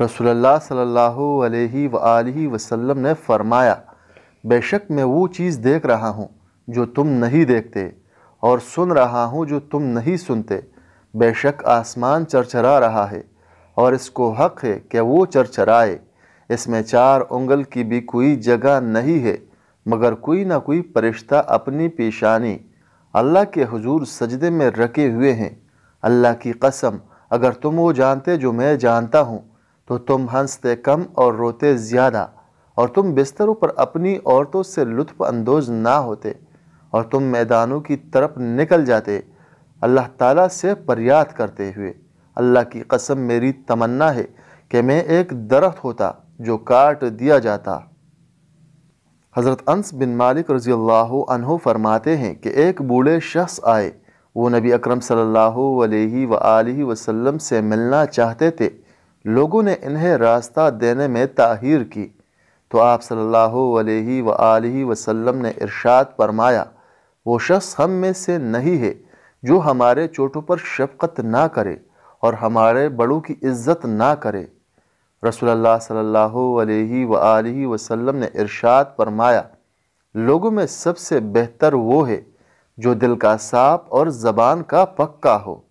रसोल्ला सल्ला वसम ने फ़रमाया बेशक मैं वो चीज़ देख रहा हूँ जो तुम नहीं देखते और सुन रहा हूँ जो तुम नहीं सुनते बेशक आसमान चरचरा रहा है और इसको हक़ है कि वो चरचराए इसमें चार उंगल की भी कोई जगह नहीं है मगर कोई ना कोई परिश्ता अपनी पेशानी अल्लाह के हजूर सजदे में रखे हुए हैं अल्लाह की कसम अगर तुम वो जानते जो मैं जानता हूँ तो तुम हंसते कम और रोते ज़्यादा और तुम बिस्तरों पर अपनी औरतों से लुत्फ़ अंदोज ना होते और तुम मैदानों की तरफ निकल जाते अल्लाह ताला से फरियाद करते हुए अल्लाह की कसम मेरी तमन्ना है कि मैं एक दरख्त होता जो काट दिया जाता हज़रत अंस बिन मालिक रज़ी अल्लाह फरमाते हैं कि एक बूढ़े शख्स आए वो नबी अकरम सल्लल्लाहु अलैहि वसल्लम से मिलना चाहते थे लोगों ने इन्हें रास्ता देने में ताहिर की तो आप सल्लल्लाहु अलैहि व आलिहि वसल्लम ने इरशाद फरमाया वो शख्स हम में से नहीं है जो हमारे चोटों पर शफकत ना करे और हमारे बड़ों की इज्जत ना करे रसोल्ला सल्लल्लाहु अलैहि व आलिहि वसल्लम ने इरशाद फरमाया लोगों में सबसे बेहतर वो है जो दिल का साफ और ज़बान का पक्का हो